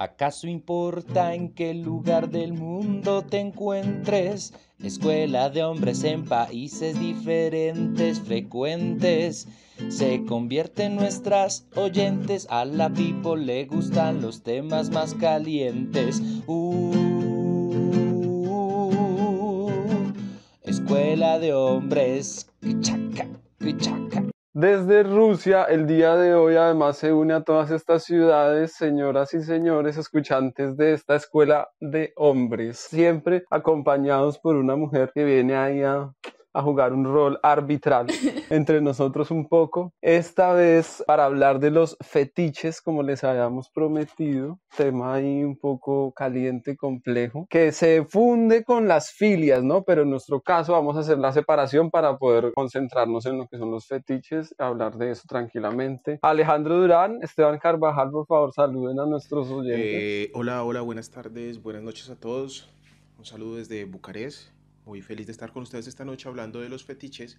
¿Acaso importa en qué lugar del mundo te encuentres? Escuela de hombres en países diferentes, frecuentes. Se convierten nuestras oyentes. A la Pipo le gustan los temas más calientes. Uh, escuela de hombres. Chaca, chaca. Desde Rusia, el día de hoy además se une a todas estas ciudades, señoras y señores, escuchantes de esta escuela de hombres, siempre acompañados por una mujer que viene ahí a a jugar un rol arbitral entre nosotros un poco. Esta vez para hablar de los fetiches, como les habíamos prometido, tema ahí un poco caliente, complejo, que se funde con las filias, ¿no? Pero en nuestro caso vamos a hacer la separación para poder concentrarnos en lo que son los fetiches, hablar de eso tranquilamente. Alejandro Durán, Esteban Carvajal, por favor, saluden a nuestros oyentes. Eh, hola, hola, buenas tardes, buenas noches a todos. Un saludo desde Bucarest muy feliz de estar con ustedes esta noche hablando de los fetiches,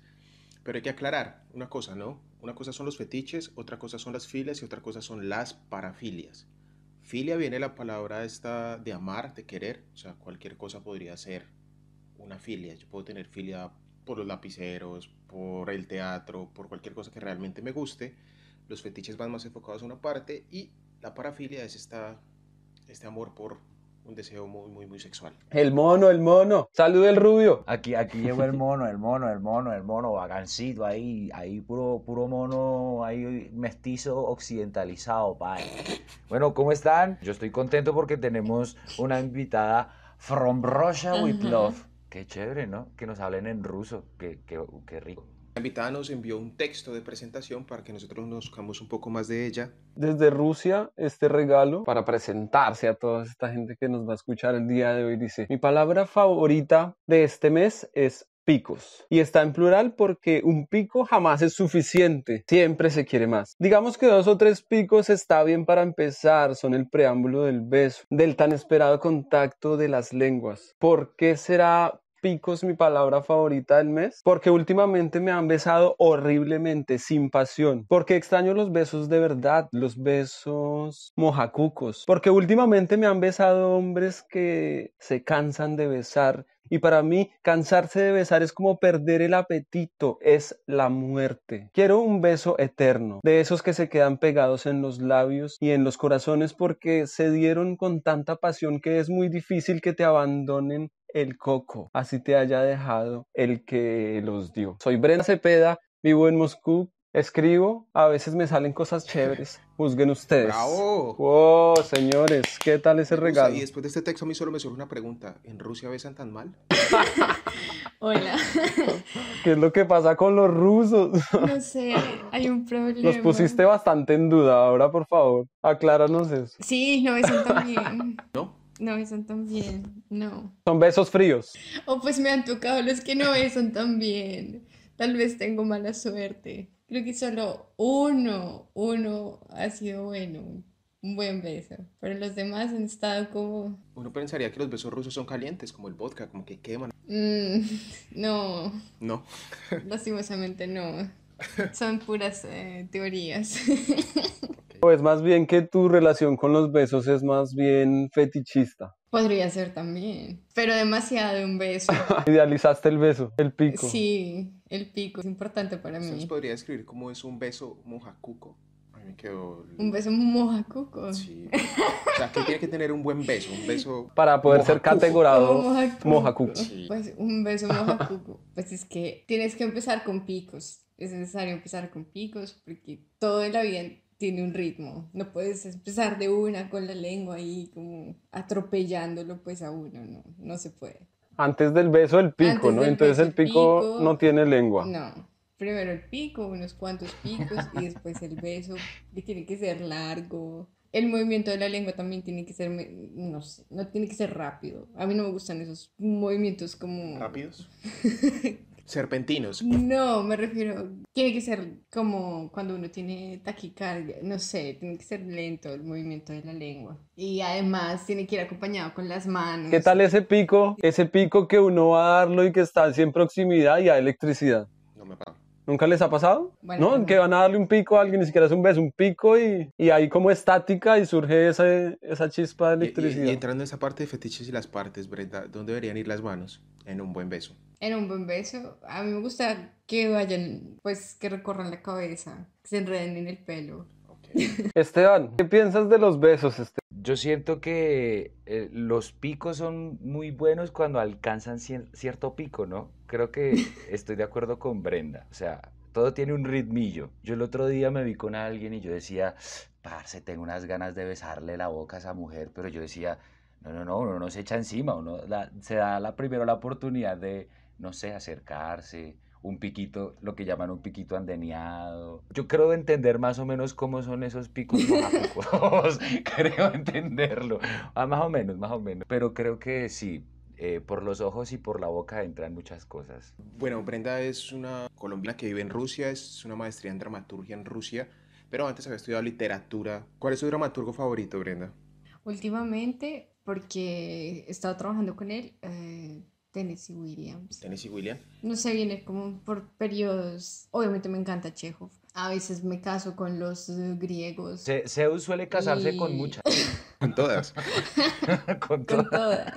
pero hay que aclarar una cosa, ¿no? Una cosa son los fetiches, otra cosa son las filias y otra cosa son las parafilias. Filia viene la palabra esta de amar, de querer, o sea, cualquier cosa podría ser una filia. Yo puedo tener filia por los lapiceros, por el teatro, por cualquier cosa que realmente me guste. Los fetiches van más enfocados a una parte y la parafilia es esta, este amor por un deseo muy, muy, muy sexual. El mono, el mono. Salud el rubio. Aquí, aquí llegó el mono, el mono, el mono, el mono, vagancito ahí, ahí puro, puro mono, ahí mestizo occidentalizado, padre. Bueno, ¿cómo están? Yo estoy contento porque tenemos una invitada from Russia with love. Qué chévere, ¿no? Que nos hablen en ruso. Qué, qué rico invitada nos envió un texto de presentación para que nosotros nos buscamos un poco más de ella. Desde Rusia, este regalo para presentarse a toda esta gente que nos va a escuchar el día de hoy dice, mi palabra favorita de este mes es picos. Y está en plural porque un pico jamás es suficiente, siempre se quiere más. Digamos que dos o tres picos está bien para empezar, son el preámbulo del beso, del tan esperado contacto de las lenguas. ¿Por qué será picos mi palabra favorita del mes, porque últimamente me han besado horriblemente, sin pasión, porque extraño los besos de verdad, los besos mojacucos, porque últimamente me han besado hombres que se cansan de besar. Y para mí, cansarse de besar es como perder el apetito, es la muerte. Quiero un beso eterno, de esos que se quedan pegados en los labios y en los corazones porque se dieron con tanta pasión que es muy difícil que te abandonen el coco, así te haya dejado el que los dio. Soy Brenda Cepeda, vivo en Moscú, escribo, a veces me salen cosas chéveres. Juzguen ustedes. ¡Bravo! ¡Oh, señores! ¿Qué tal ese regalo? Y después de este texto a mí solo me surge una pregunta. ¿En Rusia besan tan mal? Hola. ¿Qué es lo que pasa con los rusos? No sé, hay un problema. Los pusiste bastante en duda. Ahora, por favor, acláranos eso. Sí, no besan tan bien. ¿No? no besan tan bien, no. Son besos fríos. O oh, pues me han tocado los que no besan tan bien. Tal vez tengo mala suerte. Creo que solo uno, uno ha sido bueno, un buen beso. Pero los demás han estado como... Uno pensaría que los besos rusos son calientes, como el vodka, como que queman. Mm, no. No. Lastimosamente no. Son puras eh, teorías. es pues más bien que tu relación con los besos es más bien fetichista. Podría ser también, pero demasiado un beso. Idealizaste el beso, el pico. Sí, el pico es importante para mí. Se podría describir cómo es un beso mojacuco. A mí Un beso mojacuco. Sí. O sea, que tiene que tener un buen beso, un beso... Para poder ser categorado mojacuco. Pues un beso mojacuco. Pues es que tienes que empezar con picos. Es necesario empezar con picos porque en la vida tiene un ritmo. No puedes empezar de una con la lengua ahí como atropellándolo pues a uno, no, no se puede. Antes del beso el pico, ¿no? Entonces el pico, no tiene lengua. No, primero el pico, unos cuantos picos y después el beso, que tiene que ser largo. El movimiento de la lengua también tiene que ser, no sé, no tiene que ser rápido. A mí no me gustan esos movimientos como... ¿Rápidos? serpentinos. No, me refiero, tiene que ser como cuando uno tiene taquicardia, no sé, tiene que ser lento el movimiento de la lengua. Y además tiene que ir acompañado con las manos. ¿Qué tal ese pico? Ese pico que uno va a darlo y que está así en proximidad y a electricidad. No me pago. ¿Nunca les ha pasado? ¿No? Pues, que van a darle un pico a alguien, ni siquiera es un beso, un pico y, y hay como estática y surge esa, esa chispa de electricidad. Y, entrando en esa parte de fetiches y las partes, Brenda, ¿dónde deberían ir las manos? En un buen beso. En un buen beso. A mí me gusta que vayan, pues que recorran la cabeza, que se enreden en el pelo. Esteban, ¿qué piensas de los besos? Yo siento que eh, los picos son muy buenos cuando alcanzan cierto pico, ¿no? Creo que estoy de acuerdo con Brenda. O sea, todo tiene un ritmillo. Yo el otro día me vi con alguien y yo decía, parce, tengo unas ganas de besarle la boca a esa mujer, pero yo decía, no, no, no, uno no se echa encima, uno se da la, primero la oportunidad de, no sé, acercarse, un piquito, lo que llaman un piquito andeneado. Yo creo entender más o menos cómo son esos picos creo entenderlo. Ah, más o menos, más o menos. Pero creo que sí. Eh, por los ojos y por la boca entran muchas cosas. Bueno, Brenda es una colombiana que vive en Rusia, es una maestría en dramaturgia en Rusia, pero antes había estudiado literatura. ¿Cuál es su dramaturgo favorito, Brenda? Últimamente, porque he estado trabajando con él, eh, Tennessee Williams. Tennessee Williams. No sé, viene como por periodos. Obviamente me encanta Chekhov. A veces me caso con los eh, griegos. Se, Zeus suele casarse con muchas. con todas. con todas. Con todas.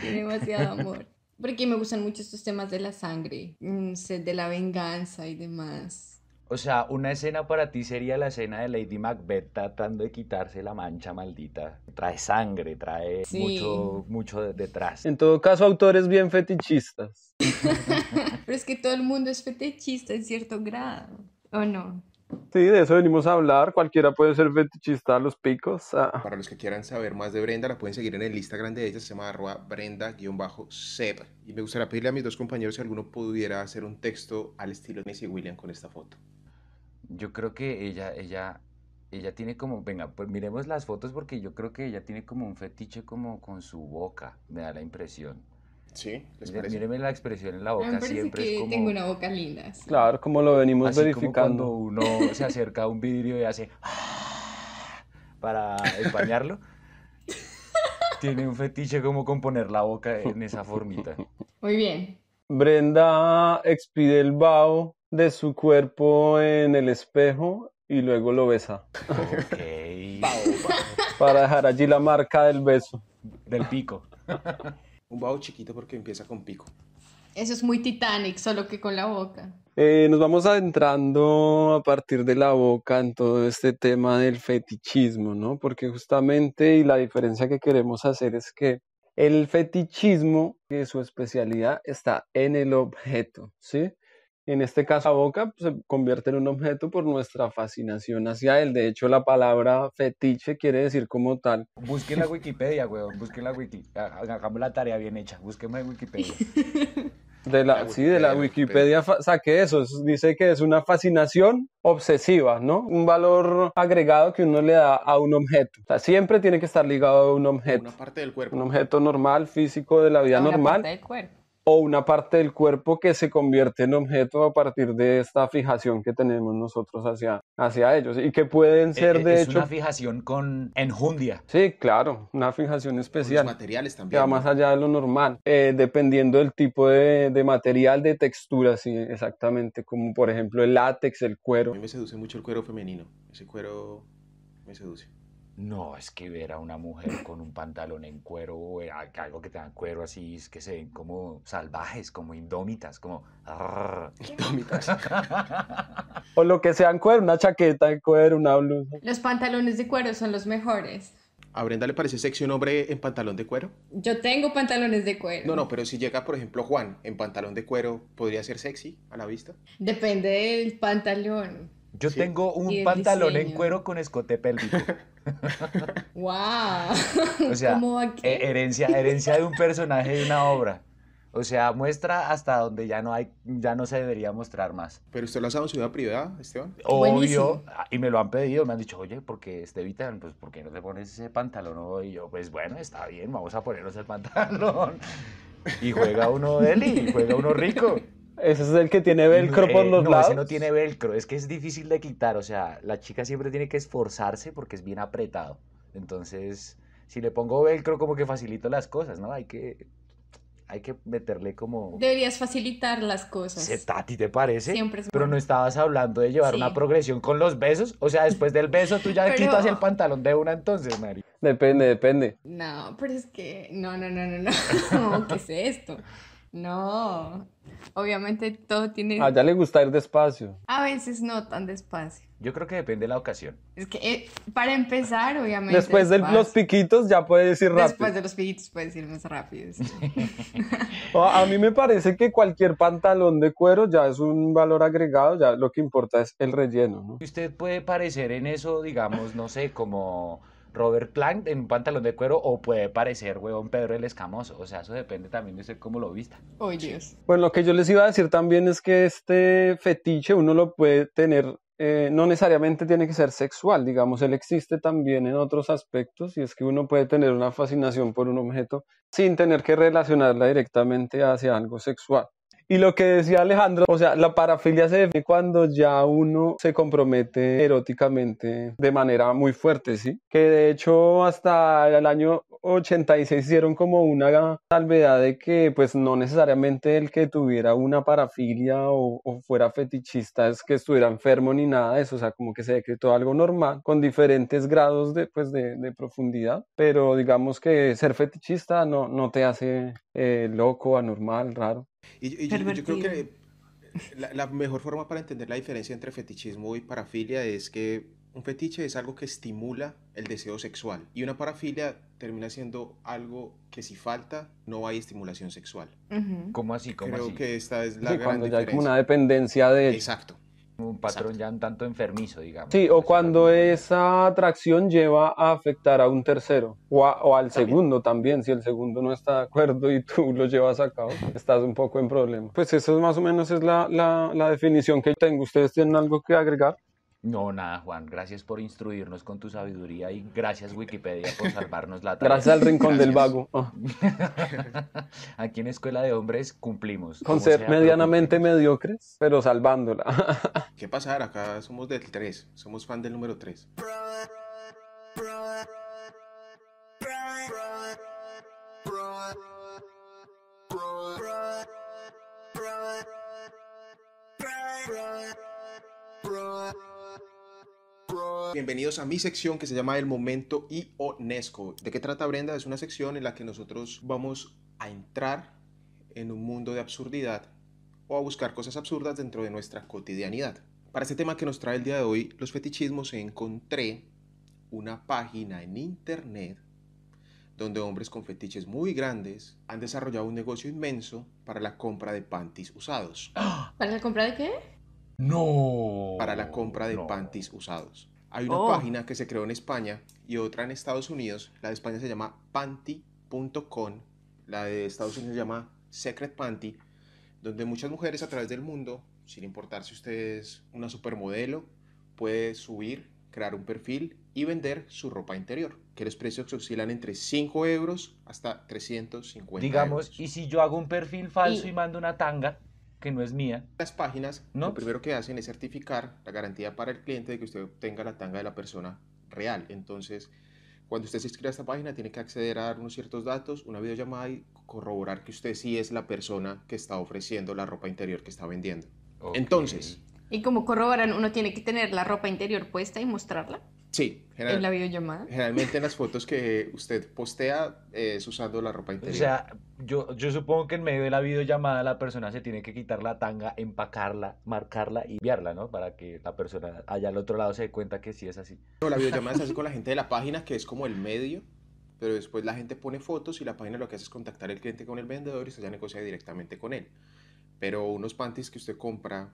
Tiene demasiado amor. Porque me gustan mucho estos temas de la sangre, mm, de la venganza y demás. O sea, una escena para ti sería la escena de Lady Macbeth tratando de quitarse la mancha maldita. Trae sangre, trae mucho, mucho detrás. En todo caso, autores bien fetichistas. Pero es que todo el mundo es fetichista en cierto grado, ¿o no? Sí, de eso venimos a hablar. Cualquiera puede ser fetichista a los picos. Ah. Para los que quieran saber más de Brenda, la pueden seguir en el Instagram de ella, se llama arroba brenda-sep. Y me gustaría pedirle a mis dos compañeros si alguno pudiera hacer un texto al estilo de Missy William con esta foto. Yo creo que ella, ella, ella tiene como, venga, pues miremos las fotos porque yo creo que ella tiene como un fetiche como con su boca, me da la impresión. Sí, Míreme la expresión en la ah, boca, siempre que tengo una boca linda. Claro, como lo venimos verificando. uno se acerca a un vidrio y hace ah", para empañarlo. Tiene un fetiche como componer la boca en esa formita. Muy bien. Brenda expide el vaho de su cuerpo en el espejo y luego lo besa. Para dejar allí la marca del beso. Del pico. Un bao chiquito porque empieza con pico. Eso es muy Titanic, solo que con la boca. Eh, nos vamos adentrando a partir de la boca en todo este tema del fetichismo, ¿no? Porque justamente y la diferencia que queremos hacer es que el fetichismo, que su especialidad está en el objeto, ¿sí? En este caso, la boca pues, se convierte en un objeto por nuestra fascinación hacia él. De hecho, la palabra fetiche quiere decir como tal. Busquen la Wikipedia, weón. Busquen la Wikipedia. Hagamos la tarea bien hecha. Busquen en Wikipedia. De la, sí, de la Wikipedia, saqué eso. Dice que es una fascinación obsesiva, ¿no? Un valor agregado que uno le da a un objeto. O sea, siempre tiene que estar ligado a un objeto. Una parte del cuerpo. Un objeto normal, físico de la vida normal. Parte del cuerpo o una parte del cuerpo que se convierte en objeto a partir de esta fijación que tenemos nosotros hacia, hacia ellos y que pueden eh, ser eh, de es hecho... Una fijación con enjundia. Sí, claro, una fijación especial. los materiales también. Que va más allá de lo normal, eh, dependiendo del tipo de, de, material, de textura, sí, exactamente, como por ejemplo el látex, el cuero. A mí me seduce mucho el cuero femenino, ese cuero me seduce. No, es que ver a una mujer con un pantalón en cuero, o eh, algo que tenga cuero así, es que se ven como salvajes, como indómitas, como... Indómitas. o lo que sea en cuero, una chaqueta en cuero, una blusa. Los pantalones de cuero son los mejores. ¿A Brenda le parece sexy un hombre en pantalón de cuero? Yo tengo pantalones de cuero. No, no, pero si llega, por ejemplo, Juan en pantalón de cuero, ¿podría ser sexy a la vista? Depende del pantalón. Yo tengo un pantalón en cuero con escote pélvico. ¡Wow! o sea, herencia, herencia de un personaje de una obra. O sea, muestra hasta donde ya no hay, ya no se debería mostrar más. ¿Pero usted lo ha usado privada, Esteban? Obvio, ah, y me lo han pedido, me han dicho, oye, porque evita, pues porque no te pones ese pantalón? Y yo, pues bueno, está bien, vamos a ponernos el pantalón. Y juega uno él y juega uno rico. Ese es el que tiene velcro por los no, lados. Ese no tiene velcro, es que es difícil de quitar. O sea, la chica siempre tiene que esforzarse porque es bien apretado. Entonces, si le pongo velcro, como que facilito las cosas, ¿no? Hay que, hay que meterle como. Deberías facilitar las cosas. ti ¿te parece? Siempre Pero no estabas hablando de llevar una progresión con los besos. O sea, después del beso tú ya quitas el pantalón de una entonces, Mari. Depende, depende. No, pero es que. No, no, no, no, no. ¿Qué es esto? No, obviamente todo tiene... Ah, ya le gusta ir despacio. A veces no tan despacio. Yo creo que depende de la ocasión. Es que eh, para empezar, obviamente... Después de los piquitos ya puede decir rápido. Después de los piquitos puedes ir más rápido. Oh, a mí me parece que cualquier pantalón de cuero ya es un valor agregado, ya lo que importa es el relleno. ¿no? Usted puede parecer en eso, digamos, no sé, como Robert Plank en un pantalón de cuero o puede parecer, huevón, Pedro el Escamoso. O sea, eso depende también de usted cómo lo vista. Oh, Bueno, pues lo que yo les iba a decir también es que este fetiche uno lo puede tener, eh, no necesariamente tiene que ser sexual, digamos, él existe también en otros aspectos y es que uno puede tener una fascinación por un objeto sin tener que relacionarla directamente hacia algo sexual. Y lo que decía Alejandro, o sea, la parafilia se define cuando ya uno se compromete eróticamente de manera muy fuerte, ¿sí? Que de hecho hasta el año 86 hicieron como una salvedad de que pues no necesariamente el que tuviera una parafilia o, fuera fetichista es que estuviera enfermo ni nada de eso, o sea, como que se decretó algo normal con diferentes grados de, pues, de, profundidad, pero digamos que ser fetichista no, no te hace eh, loco, anormal, raro. Y, yo, creo que la, mejor forma para entender la diferencia entre fetichismo y parafilia es que un fetiche es algo que estimula el deseo sexual y una parafilia termina siendo algo que si falta no hay estimulación sexual. ¿Cómo así? Creo que esta es la cuando ya hay como una dependencia de... Exacto un patrón ya un tanto enfermizo, digamos. Sí, o cuando esa atracción lleva a afectar a un tercero o, al segundo también, si el segundo no está de acuerdo y tú lo llevas a cabo, estás un poco en problema. Pues eso es más o menos es la definición que tengo. ¿Ustedes tienen algo que agregar? No, nada, Juan. Gracias por instruirnos con tu sabiduría y gracias Wikipedia por salvarnos la tarde. Gracias al Rincón del Vago. Ah. Aquí en Escuela de Hombres cumplimos. Con ser medianamente mediocres, pero salvándola. ¿Qué pasar? Acá somos del 3. Somos fan del número 3. Bienvenidos a mi sección que se llama El Momento y Ionesco. ¿De qué trata Brenda? Es una sección en la que nosotros vamos a entrar en un mundo de absurdidad o a buscar cosas absurdas dentro de nuestra cotidianidad. Para este tema que nos trae el día de hoy, los fetichismos, encontré una página en internet donde hombres con fetiches muy grandes han desarrollado un negocio inmenso para la compra de panties usados. ¿Para la compra de qué? No. Para la compra de pantis panties usados. Hay una oh. página que se creó en España y otra en Estados Unidos. La de España se llama panty.com, la de Estados Unidos se llama Secret Panty, donde muchas mujeres a través del mundo, sin importar si usted es una supermodelo, puede subir, crear un perfil y vender su ropa interior, que los precios oscilan entre 5 euros hasta 350 Digamos, y si yo hago un perfil falso y mando una tanga que no es mía. Las páginas ¿No? primero que hacen es certificar la garantía para el cliente de que usted obtenga la tanga de la persona real. Entonces, cuando usted se inscribe a esta página, tiene que acceder a unos ciertos datos, una videollamada y corroborar que usted sí es la persona que está ofreciendo la ropa interior que está vendiendo. Entonces. ¿Y como corroboran? ¿Uno tiene que tener la ropa interior puesta y mostrarla? Sí, en la videollamada. Generalmente en las fotos que usted postea eh, es usando la ropa interior. O sea, yo, yo supongo que en medio de la videollamada la persona se tiene que quitar la tanga, empacarla, marcarla y enviarla, ¿no? Para que la persona allá al otro lado se dé cuenta que sí es así. la videollamada se hace con la gente de la página, que es como el medio, pero después la gente pone fotos y la página lo que hace es contactar al cliente con el vendedor y se ya negocia directamente con él. Pero unos panties que usted compra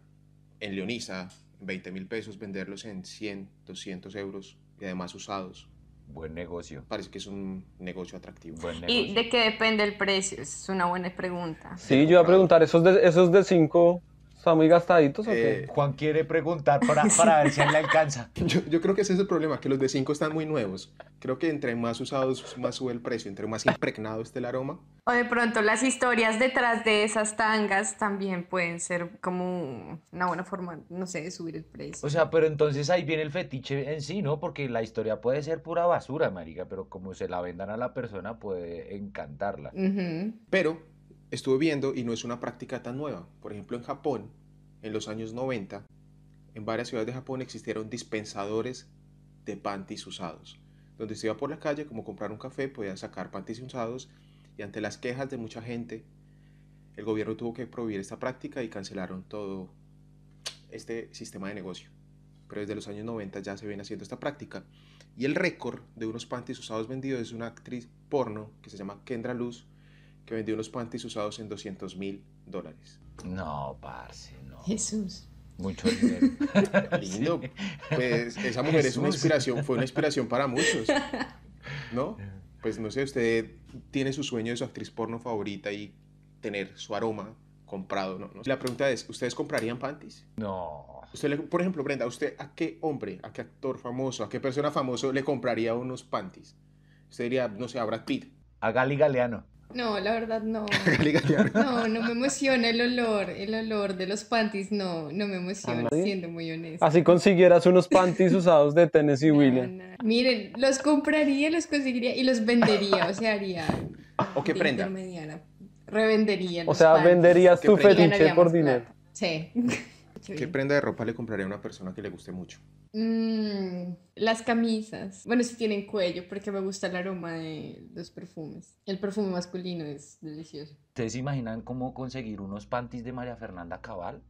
en Leonisa, 20 mil pesos, venderlos en 100, 200 euros y además usados. Buen negocio. Parece que es un negocio atractivo. ¿Y de qué depende el precio? Es una buena pregunta. Sí, yo a preguntar, esos de 5 esos de cinco ¿Están muy gastaditos o qué? Eh, Juan quiere preguntar para, para ver si él le alcanza. Yo, creo que ese es el problema, que los de 5 están muy nuevos. Creo que entre más usados, más sube el precio, entre más impregnado esté el aroma. O de pronto las historias detrás de esas tangas también pueden ser como una buena forma, no sé, de subir el precio. O sea, pero entonces ahí viene el fetiche en sí, ¿no? Porque la historia puede ser pura basura, marica, pero como se la vendan a la persona puede encantarla. Pero estuve viendo y no es una práctica tan nueva. Por ejemplo, en Japón, en los años 90, en varias ciudades de Japón existieron dispensadores de panties usados, donde se iba por la calle como comprar un café, podían sacar panties usados y ante las quejas de mucha gente, el gobierno tuvo que prohibir esta práctica y cancelaron todo este sistema de negocio. Pero desde los años 90 ya se viene haciendo esta práctica. Y el récord de unos panties usados vendidos es una actriz porno que se llama Kendra Luz, que vendió unos panties usados en 200 mil dólares. No, parce, no. Jesús. Mucho dinero. Lindo. Pues esa mujer es una inspiración, fue una inspiración para muchos. ¿No? Pues no sé, usted tiene su sueño de su actriz porno favorita y tener su aroma comprado, ¿no? La pregunta es, ¿ustedes comprarían panties? No. Usted por ejemplo, Brenda, ¿usted a qué hombre, a qué actor famoso, a qué persona famoso le compraría unos panties? Usted diría, no sé, a Brad Pitt. A Gali Galeano. No, la verdad no. no, no me emociona el olor, el olor de los panties, no, no me emociona, ¿Ah, siendo muy honesto. Así consiguieras unos panties usados de Tennessee Williams. Miren, los compraría, los conseguiría y los vendería, o sea, haría... ¿O qué prenda? Revendería. o sea, venderías tu fetiche por dinero. Sí. ¿Qué prenda de ropa le compraría a una persona que le guste mucho? Mm, las camisas. Bueno, si tienen cuello, porque me gusta el aroma de los perfumes. El perfume masculino es delicioso. ¿Ustedes se imaginan cómo conseguir unos panties de María Fernanda Cabal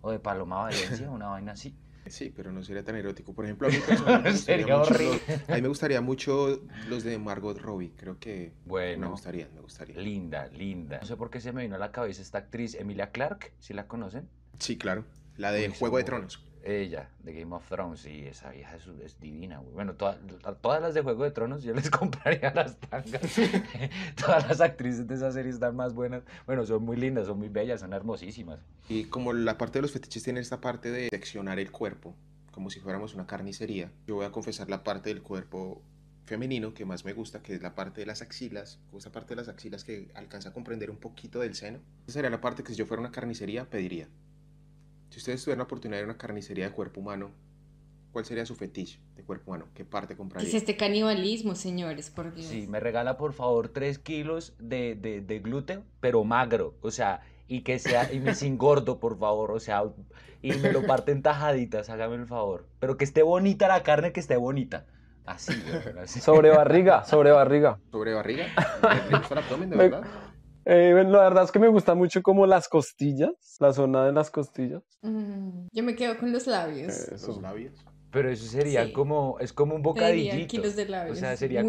o de Paloma Valencia, una vaina así? Sí, pero no sería tan erótico. Por ejemplo, a mí, me a mí me gustaría mucho los de Margot Robbie. Creo que bueno, me gustaría, me gustaría. Linda, linda. No sé por qué se me vino a la cabeza esta actriz Emilia Clark, si la conocen. Sí, claro. La de Juego de Tronos. Ella, de Game of Thrones, y esa vieja es, divina, Bueno, todas las de Juego de Tronos yo les compraría las tangas. todas las actrices de esa serie están más buenas. Bueno, son muy lindas, son muy bellas, son hermosísimas. Y como la parte de los fetiches tiene esta parte de seccionar el cuerpo, como si fuéramos una carnicería, yo voy a confesar la parte del cuerpo femenino que más me gusta, que es la parte de las axilas, esa parte de las axilas que alcanza a comprender un poquito del seno. Esa sería la parte que si yo fuera una carnicería pediría. Si ustedes tuvieran la oportunidad de una carnicería de cuerpo humano, ¿cuál sería su fetiche de cuerpo humano? ¿Qué parte compraría? Es este canibalismo, señores, por Dios. Sí, me regala por favor tres kilos de, gluten, pero magro, o sea, y que sea, y me sin gordo, por favor, o sea, y me lo parten tajaditas, hágame el favor. Pero que esté bonita la carne, que esté bonita. Así, así. Sobre barriga, sobre barriga. Sobre barriga. ¿Sobre abdomen, de verdad? Eh, la verdad es que me gusta mucho como las costillas, la zona de las costillas. Mm, yo me quedo con los labios. Eh, los labios. Pero eso sería como, es como un bocadillito. O sea, sería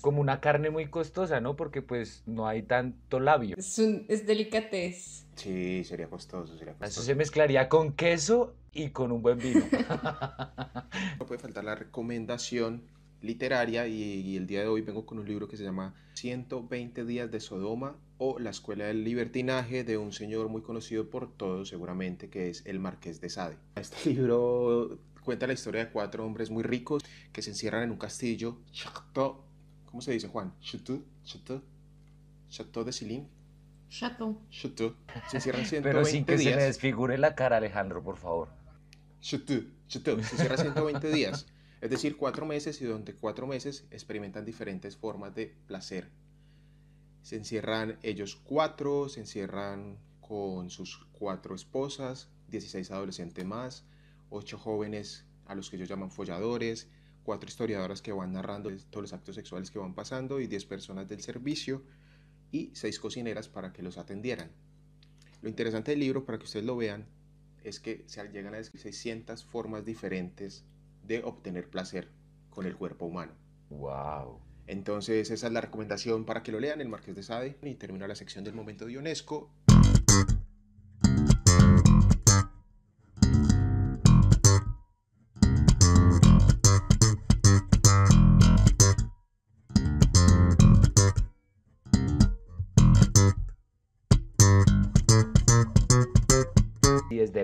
como, una carne muy costosa, ¿no? Porque pues no hay tanto labio. Es, un, es delicatez. Sí, sería costoso, sería costoso. Eso se mezclaría con queso y con un buen vino. no puede faltar la recomendación literaria y, el día de hoy vengo con un libro que se llama 120 días de Sodoma o La escuela del libertinaje de un señor muy conocido por todos seguramente que es el marqués de Sade. Este libro cuenta la historia de cuatro hombres muy ricos que se encierran en un castillo, Chateau, ¿cómo se dice Juan? Chateau, Chateau, Chateau de Silín. Chateau. Chateau. Se encierran 120 Pero sin que se le desfigure la cara, Alejandro, por favor. Chateau, Chateau. Se encierran 120 días es decir, cuatro meses y durante cuatro meses experimentan diferentes formas de placer. Se encierran ellos cuatro, se encierran con sus cuatro esposas, 16 adolescentes más, ocho jóvenes a los que ellos llaman folladores, cuatro historiadoras que van narrando todos los actos sexuales que van pasando y 10 personas del servicio y seis cocineras para que los atendieran. Lo interesante del libro, para que ustedes lo vean, es que se llegan a 600 formas diferentes de obtener placer con el cuerpo humano. ¡Wow! Entonces esa es la recomendación para que lo lean, el Marqués de Sade. Y termina la sección del momento de Ionesco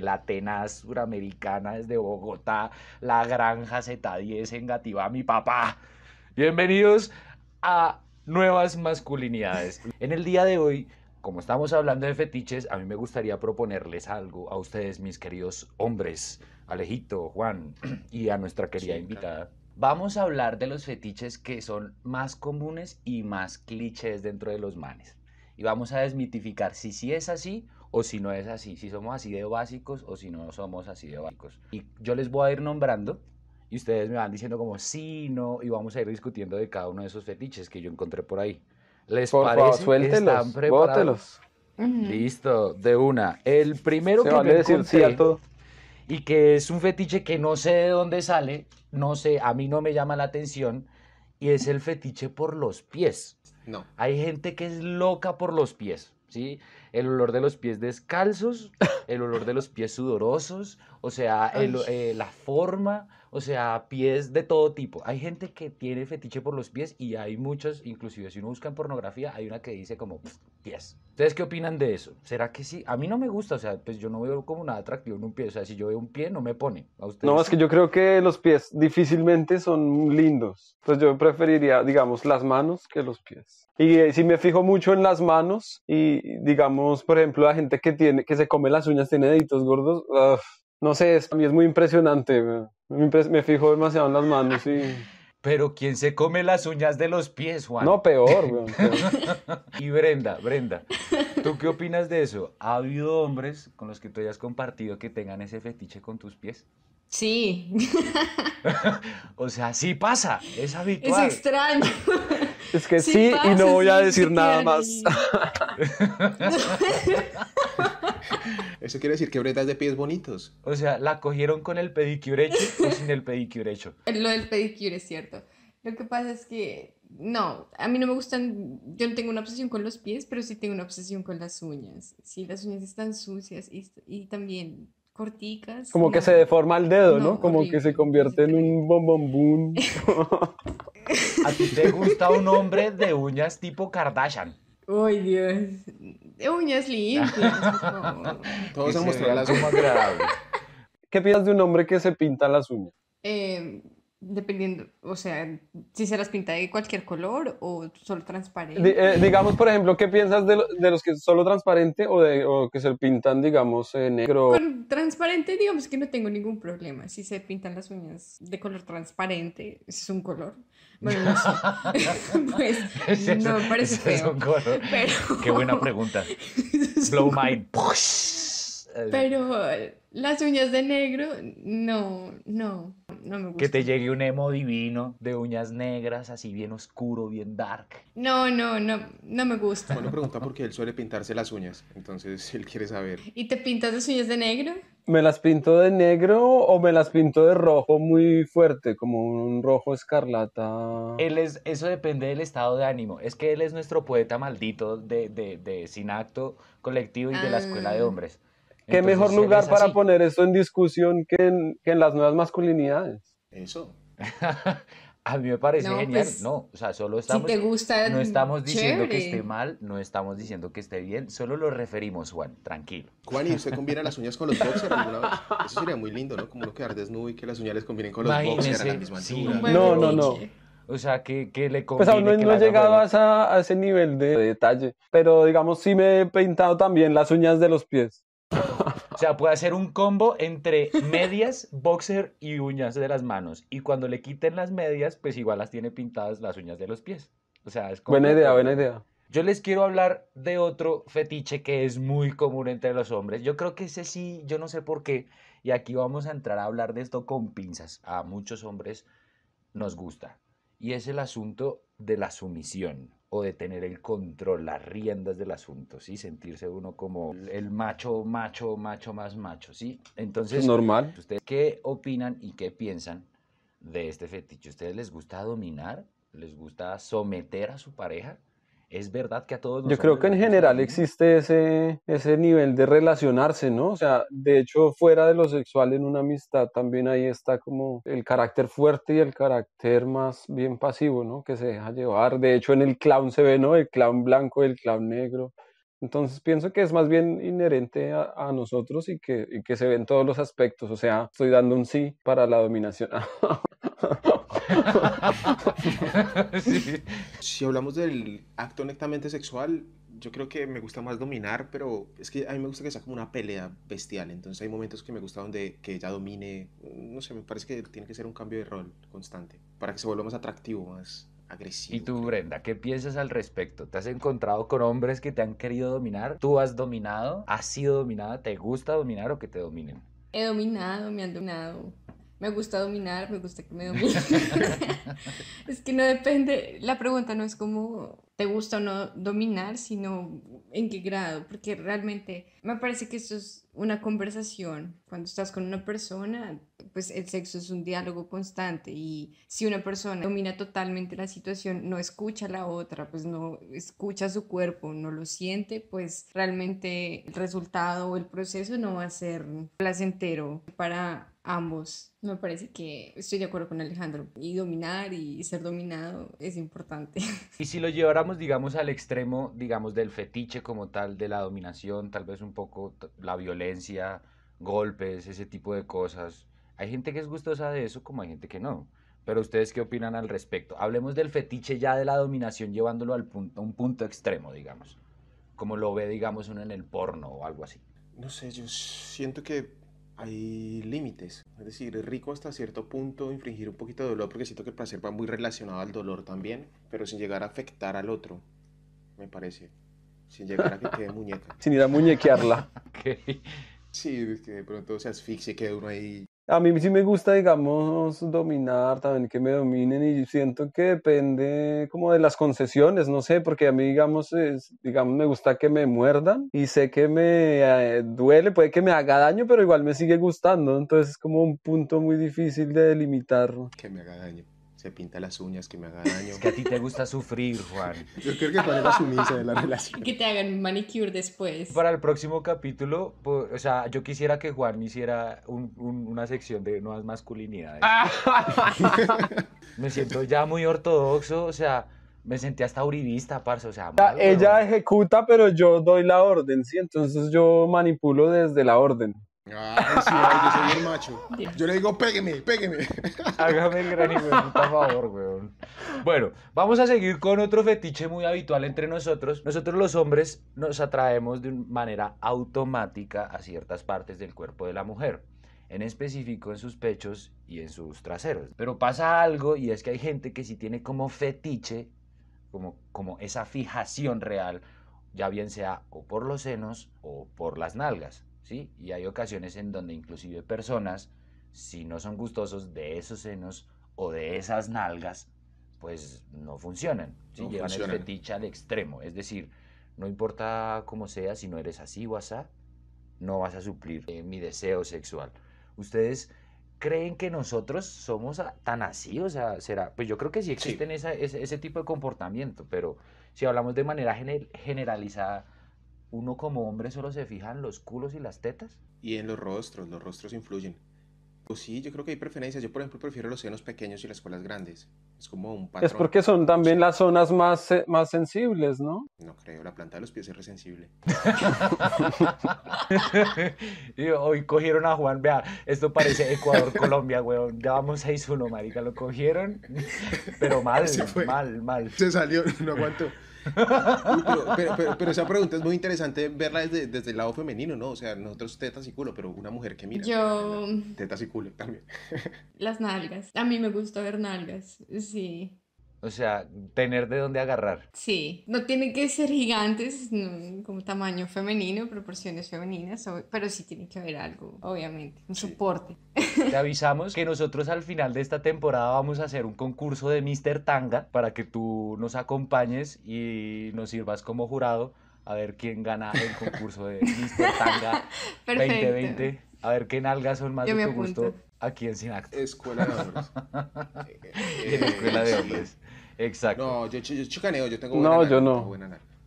la tenaz suramericana desde Bogotá, la granja Z10 en Gativá, mi papá. Bienvenidos a Nuevas Masculinidades. En el día de hoy, como estamos hablando de fetiches, a mí me gustaría proponerles algo a ustedes, mis queridos hombres, Alejito, Juan y a nuestra querida invitada. Vamos a hablar de los fetiches que son más comunes y más clichés dentro de los manes. Y vamos a desmitificar si sí es así o si no es así, si somos así de básicos o si no somos así de básicos. Y yo les voy a ir nombrando y ustedes me van diciendo como sí, no, y vamos a ir discutiendo de cada uno de esos fetiches que yo encontré por ahí. ¿Les por parece? Favor, suéltelos, ¿Están Listo, de una. El primero que vale decir cierto y que es un fetiche que no sé de dónde sale, no sé, a mí no me llama la atención, y es el fetiche por los pies. No. Hay gente que es loca por los pies. ¿sí? El olor de los pies descalzos, el olor de los pies sudorosos, o sea, eh, la forma, o sea, pies de todo tipo. Hay gente que tiene fetiche por los pies y hay muchas, inclusive si uno busca en pornografía, hay una que dice como pies. ¿Ustedes qué opinan de eso? ¿Será que sí? A mí no me gusta, o sea, pues yo no veo como nada atractivo en un pie. O sea, si yo veo un pie, no me pone. No, es que yo creo que los pies difícilmente son lindos. Pues yo preferiría, digamos, las manos que los pies. Y eh, si me fijo mucho en las manos y, digamos, por ejemplo, la gente que tiene, que se come las uñas tiene deditos gordos, no sé, es, a mí es muy impresionante. Me, fijo demasiado en las manos y... Pero ¿quién se come las uñas de los pies, Juan? No, peor, weón. y Brenda, Brenda, ¿tú qué opinas de eso? ¿Ha habido hombres con los que tú hayas compartido que tengan ese fetiche con tus pies? Sí. o sea, sí pasa, es habitual. Es extraño. Es que sí, y no voy a decir nada más. Eso quiere decir que bretas de pies bonitos. O sea, la cogieron con el pedicure hecho o sin el pedicure Lo del pedicure es cierto. Lo que pasa es que no, a mí no me gustan, yo no tengo una obsesión con los pies, pero sí tengo una obsesión con las uñas. Sí, las uñas están sucias y, también corticas. Como que se deforma el dedo, ¿no? Como que se convierte en un bombombum. ¿A ti te gusta un hombre de uñas tipo Kardashian? Uy, Dios. De uñas limpias. Todos hemos mostrado las uñas agradables. ¿Qué piensas de un hombre que se pinta las uñas? Eh, Dependiendo, o sea, si se las pinta de cualquier color o solo transparente. Eh, digamos, por ejemplo, ¿qué piensas de, los que solo transparente o, de, que se pintan, digamos, eh, negro? Con transparente, digamos que no tengo ningún problema. Si se pintan las uñas de color transparente, es un color. Bueno, no pues no me parece feo. Pero... Qué buena pregunta. Blow mind. Pero las uñas de negro, no, no, no me gusta. Que te llegue un emo divino de uñas negras, así bien oscuro, bien dark. No, no, no, no me gusta. Bueno, pregunta porque él suele pintarse las uñas, entonces él quiere saber. ¿Y te pintas las uñas de negro? Me las pinto de negro o me las pinto de rojo muy fuerte, como un rojo escarlata. Él es, eso depende del estado de ánimo. Es que él es nuestro poeta maldito de, de, sin acto colectivo y de la escuela de ah. hombres. Qué mejor lugar para poner esto en discusión que en, que en las nuevas masculinidades. Eso. A mí me parece genial, pues, no, o sea, solo estamos, si te gusta, no estamos mm, diciendo que esté mal, no estamos diciendo que esté bien, solo lo referimos, Juan, tranquilo. Juan, ¿y usted combina las uñas con los boxers Eso sería muy lindo, ¿no? Como no quedar desnudo y que las uñas les combinen con los boxers a la misma sí, no, no, no. O sea, que, que le conviene Pues aún no, he llegado a, ese nivel de detalle, pero digamos, sí me he pintado también las uñas de los pies. O sea, puede hacer un combo entre medias, boxer y uñas de las manos. Y cuando le quiten las medias, pues igual las tiene pintadas las uñas de los pies. O sea, es como... Buena idea, buena idea. Yo les quiero hablar de otro fetiche que es muy común entre los hombres. Yo creo que ese sí, yo no sé por qué. Y aquí vamos a entrar a hablar de esto con pinzas. A muchos hombres nos gusta. Y es el asunto de la sumisión o de tener el control, las riendas del asunto, ¿sí? Sentirse uno como el macho, macho, macho más macho, ¿sí? Entonces, normal. qué opinan y qué piensan de este fetiche? ¿Ustedes les gusta dominar? ¿Les gusta someter a su pareja? es verdad que a todos... Yo creo que en general existe ese, ese nivel de relacionarse, ¿no? O sea, de hecho, fuera de lo sexual en una amistad también ahí está como el carácter fuerte y el carácter más bien pasivo, ¿no? Que se deja llevar. De hecho, en el clown se ve, ¿no? El clown blanco, el clown negro. Entonces pienso que es más bien inherente a, nosotros y que, se ve en todos los aspectos. O sea, estoy dando un sí para la dominación. Si hablamos del acto netamente sexual, yo creo que me gusta más dominar, pero es que a mí me gusta que sea como una pelea bestial. Entonces hay momentos que me gusta donde que ella domine. No sé, me parece que tiene que ser un cambio de rol constante para que se vuelva más atractivo, más agresivo. ¿Y tú, Brenda, qué piensas al respecto? ¿Te has encontrado con hombres que te han querido dominar? ¿Tú has dominado? ¿Has sido dominada? ¿Te gusta dominar o que te dominen? He dominado, me han dominado me gusta dominar, me gusta que me dominen. es que no depende, la pregunta no es como te gusta o no dominar, sino en qué grado, porque realmente me parece que esto es una conversación. Cuando estás con una persona, pues el sexo es un diálogo constante y si una persona domina totalmente la situación, no escucha a la otra, pues no escucha su cuerpo, no lo siente, pues realmente el resultado o el proceso no va a ser placentero para ambos. Me parece que estoy de acuerdo con Alejandro y dominar y ser dominado es importante. Y si lo llevara digamos, al extremo, digamos, del fetiche como tal, de la dominación, tal vez un poco la violencia, golpes, ese tipo de cosas. Hay gente que es gustosa de eso, como hay gente que no. Pero ustedes qué opinan al respecto? Hablemos del fetiche ya de la dominación llevándolo al punto, a un punto extremo, digamos. Como lo ve, digamos, uno en el porno o algo así. No sé, yo siento que hay límites. Es decir, es rico hasta cierto punto infringir un poquito de dolor porque siento que el placer va muy relacionado al dolor también, pero sin llegar a afectar al otro, me parece. Sin llegar a que quede muñeca. sin ir a muñequearla. Sí, que de pronto se asfixie, quede uno ahí a mí sí me gusta, digamos, dominar, también que me dominen y siento que depende como de las concesiones, no sé, porque a mí, digamos, digamos, me gusta que me muerdan y sé que me eh, duele, puede que me haga daño, pero igual me sigue gustando, entonces es como un punto muy difícil de delimitar. Que me haga daño se pinta las uñas que me haga daño. Es que a ti te gusta sufrir, Juan. Yo creo que Juan es la de la relación. Que te hagan manicure después. Para el próximo capítulo, pues, o sea, yo quisiera que Juan hiciera una sección de nuevas masculinidades. me siento ya muy ortodoxo, o sea, me sentí hasta uribista, parce, o sea... ella ejecuta, pero yo doy la orden, ¿sí? Entonces yo manipulo desde la orden. Ah, sí, yo soy el macho. Yo le digo, pégueme, pégueme. Hágame el gran por favor, weón. Bueno, vamos a seguir con otro fetiche muy habitual entre nosotros. Nosotros los hombres nos atraemos de manera automática a ciertas partes del cuerpo de la mujer. En específico en sus pechos y en sus traseros. Pero pasa algo y es que hay gente que sí tiene como fetiche, como, como esa fijación real, ya bien sea o por los senos o por las nalgas. ¿sí? Y hay ocasiones en donde inclusive personas, si no son gustosos de esos senos o de esas nalgas, pues no funcionan, llevan funcionan. el fetiche al extremo, es decir, no importa cómo sea, si no eres así o asá, no vas a suplir eh, mi deseo sexual. Ustedes creen que nosotros somos tan así, o sea, será, pues yo creo que sí existen ese, tipo de comportamiento, pero si hablamos de manera generalizada, uno como hombre solo se fija en los culos y las tetas. Y en los rostros, los rostros influyen. Pues sí, yo creo que hay preferencias. Yo, por ejemplo, prefiero los senos pequeños y las colas grandes. Es como un patrón. Es porque son también las zonas más, más sensibles, ¿no? No creo, la planta de los pies es resensible. y hoy cogieron a Juan, vea, esto parece Ecuador-Colombia, weón. Ya vamos 6 solo, marica, lo cogieron, pero mal, mal, mal. Se salió, no aguanto. Pero, esa pregunta es muy interesante verla desde, desde, el lado femenino, ¿no? O sea, nosotros tetas y culo, pero una mujer que mira. Yo. Tetas y culo también. Las nalgas. A mí me gusta ver nalgas, sí. O sea, tener de dónde agarrar. Sí, no tienen que ser gigantes, como tamaño femenino, proporciones femeninas, pero sí tiene que haber algo, obviamente, un soporte. Te avisamos que nosotros al final de esta temporada vamos a hacer un concurso de Mr. Tanga para que tú nos acompañes y nos sirvas como jurado a ver quién gana el concurso de Mr. Tanga 2020. A ver qué nalgas son más de tu gusto aquí en Sinac. Escuela de hombres. en Escuela de eh, hombres. Exacto. No, yo, yo yo tengo buena No, yo no.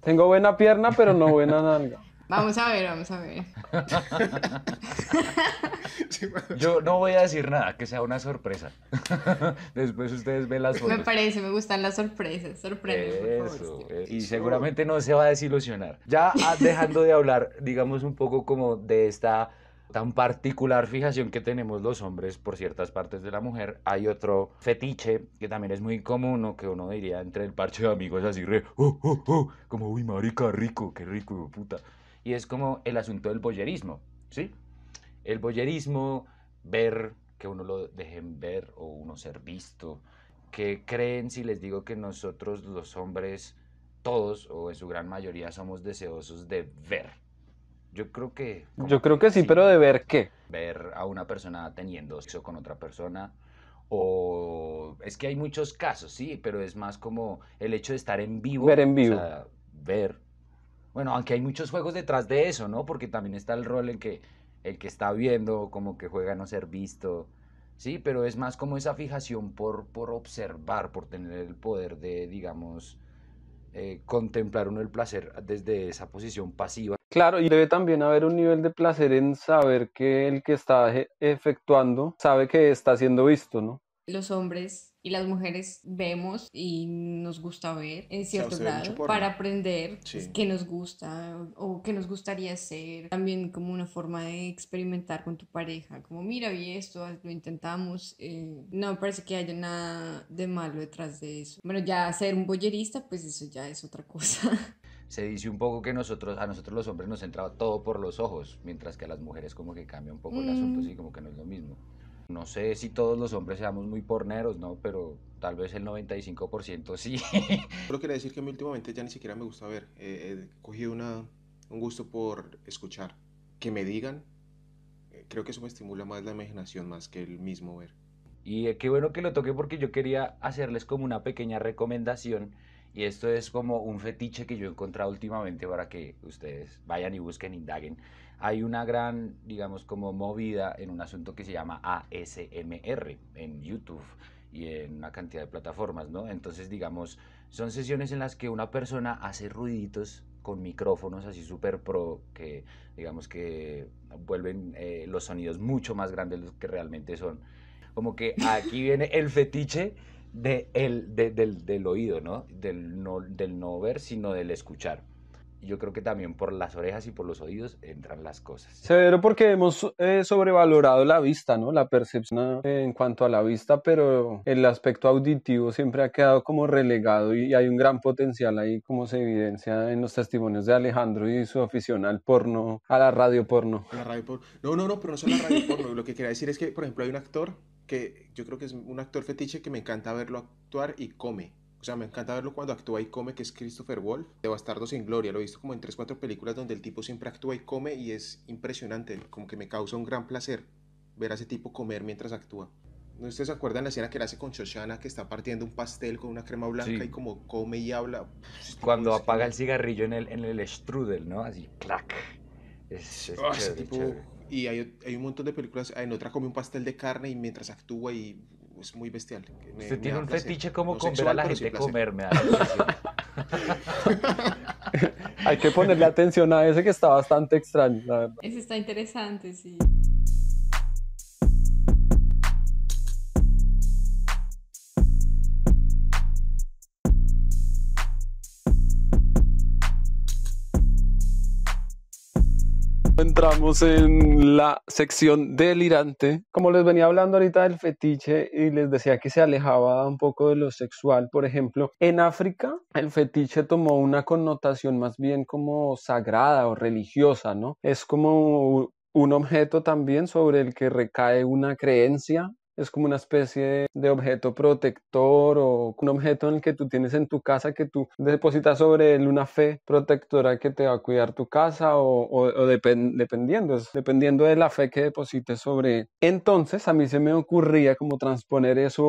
Tengo buena, pierna, pero no buena nalga. Vamos a ver, vamos a ver. Yo no voy a decir nada, que sea una sorpresa. Después ustedes ven las fotos. Me parece, me gustan las sorpresas, sorprende. Y seguramente no se va a desilusionar. Ya ah, dejando de hablar, digamos un poco como de esta tan particular fijación que tenemos los hombres por ciertas partes de la mujer, hay otro fetiche que también es muy común o que uno diría entre el parche de amigos así re, oh, oh, oh", como uy marica, rico, qué rico, puta. Y es como el asunto del boyerismo, ¿sí? El boyerismo, ver que uno lo dejen ver o uno ser visto, que creen si les digo que nosotros los hombres todos o en su gran mayoría somos deseosos de ver yo creo que... Yo creo que, sí, pero de ver qué. Ver a una persona teniendo sexo con otra persona o es que hay muchos casos, sí, pero es más como el hecho de estar en vivo. Ver en vivo. O sea, ver. Bueno, aunque hay muchos juegos detrás de eso, ¿no? Porque también está el rol en que el que está viendo, como que juega a no ser visto. Sí, pero es más como esa fijación por, por observar, por tener el poder de, digamos, eh, contemplar uno el placer desde esa posición pasiva. Claro, y debe también haber un nivel de placer en saber que el que está efectuando sabe que está siendo visto, ¿no? Los hombres y las mujeres vemos y nos gusta ver en cierto grado para aprender pues, qué nos gusta o qué nos gustaría hacer. También como una forma de experimentar con tu pareja, como mira, vi esto, lo intentamos. Eh, no me parece que haya nada de malo detrás de eso. Bueno, ya ser un boyerista, pues eso ya es otra cosa. se dice un poco que nosotros, a nosotros los hombres nos entra todo por los ojos, mientras que a las mujeres como que cambia un poco el asunto, mm. sí, como que no es lo mismo. No sé si todos los hombres seamos muy porneros, ¿no? Pero tal vez el 95% sí. Pero quería decir que a mí últimamente ya ni siquiera me gusta ver. Eh, eh he cogido una, un gusto por escuchar. Que me digan, eh, creo que eso me estimula más la imaginación más que el mismo ver. Y eh, qué bueno que lo toque porque yo quería hacerles como una pequeña recomendación y esto es como un fetiche que yo he encontrado últimamente para que ustedes vayan y busquen, indaguen. Hay una gran, digamos, como movida en un asunto que se llama ASMR en YouTube y en una cantidad de plataformas, ¿no? Entonces, digamos, son sesiones en las que una persona hace ruiditos con micrófonos así súper pro que, digamos, que vuelven eh, los sonidos mucho más grandes de los que realmente son. Como que aquí viene el fetiche del, oído, ¿no? Del, ¿no? del no ver, sino del escuchar. Yo creo que también por las orejas y por los oídos entran las cosas. Severo porque hemos eh, sobrevalorado la vista, ¿no? La percepción ah, en cuanto a la vista, pero el aspecto auditivo siempre ha quedado como relegado y hay un gran potencial ahí como se evidencia en los testimonios de Alejandro y su afición al porno, a la radio porno. No, no, no, pero no solo la radio porno. Lo que quería decir es que, por ejemplo, hay un actor que yo creo que es un actor fetiche que me encanta verlo actuar y come. O sea, me encanta verlo cuando actúa y come, que es Christopher Wolf, de Bastardo sin Gloria. Lo he visto como en 3, 4 películas donde el tipo siempre actúa y come y es impresionante, como que me causa un gran placer ver a ese tipo comer mientras actúa. ¿No ustedes se acuerdan la escena que él hace con Shoshana que está partiendo un pastel con una crema blanca y como come y habla? Este cuando apaga el cigarrillo en el, en el strudel, ¿no? Así, clac. Es, ah, tipo y hay, un montón de películas, en otra come un pastel de carne y mientras actúa y es muy bestial. se tiene un fetiche como con a la gente Hay que ponerle atención a ese que está bastante extraño. ese está interesante, sí. Entramos en la sección delirante. Como les venía hablando ahorita del fetiche y les decía que se alejaba un poco de lo sexual, por ejemplo, en África el fetiche tomó una connotación más bien como sagrada o religiosa, ¿no? Es como un objeto también sobre el que recae una creencia es como una especie de, objeto protector o un objeto en el que tú tienes en tu casa que tú depositas sobre él una fe protectora que te va a cuidar tu casa o, o, dependiendo, dependiendo de la fe que deposites sobre él. Entonces a mí se me ocurría como transponer eso